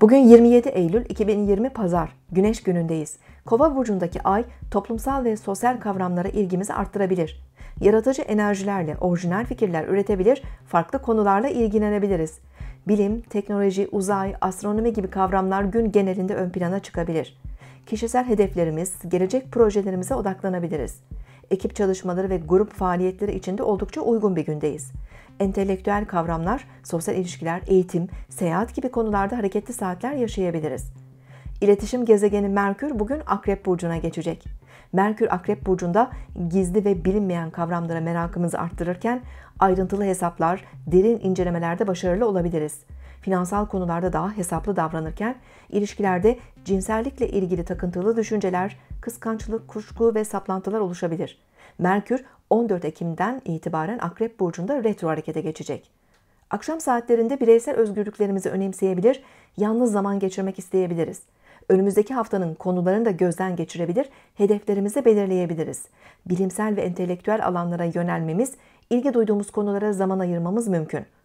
Bugün 27 Eylül 2020 Pazar, Güneş günündeyiz. Kova burcundaki ay toplumsal ve sosyal kavramlara ilgimizi arttırabilir. Yaratıcı enerjilerle orijinal fikirler üretebilir, farklı konularla ilgilenebiliriz. Bilim, teknoloji, uzay, astronomi gibi kavramlar gün genelinde ön plana çıkabilir. Kişisel hedeflerimiz, gelecek projelerimize odaklanabiliriz ekip çalışmaları ve grup faaliyetleri içinde oldukça uygun bir gündeyiz. Entelektüel kavramlar, sosyal ilişkiler, eğitim, seyahat gibi konularda hareketli saatler yaşayabiliriz. İletişim gezegeni Merkür bugün Akrep Burcu'na geçecek. Merkür Akrep Burcu'nda gizli ve bilinmeyen kavramlara merakımızı arttırırken ayrıntılı hesaplar, derin incelemelerde başarılı olabiliriz. Finansal konularda daha hesaplı davranırken ilişkilerde cinsellikle ilgili takıntılı düşünceler, kıskançlık, kuşku ve saplantılar oluşabilir. Merkür 14 Ekim'den itibaren Akrep Burcu'nda retro harekete geçecek. Akşam saatlerinde bireysel özgürlüklerimizi önemseyebilir, yalnız zaman geçirmek isteyebiliriz. Önümüzdeki haftanın konularını da gözden geçirebilir, hedeflerimizi belirleyebiliriz. Bilimsel ve entelektüel alanlara yönelmemiz, ilgi duyduğumuz konulara zaman ayırmamız mümkün.''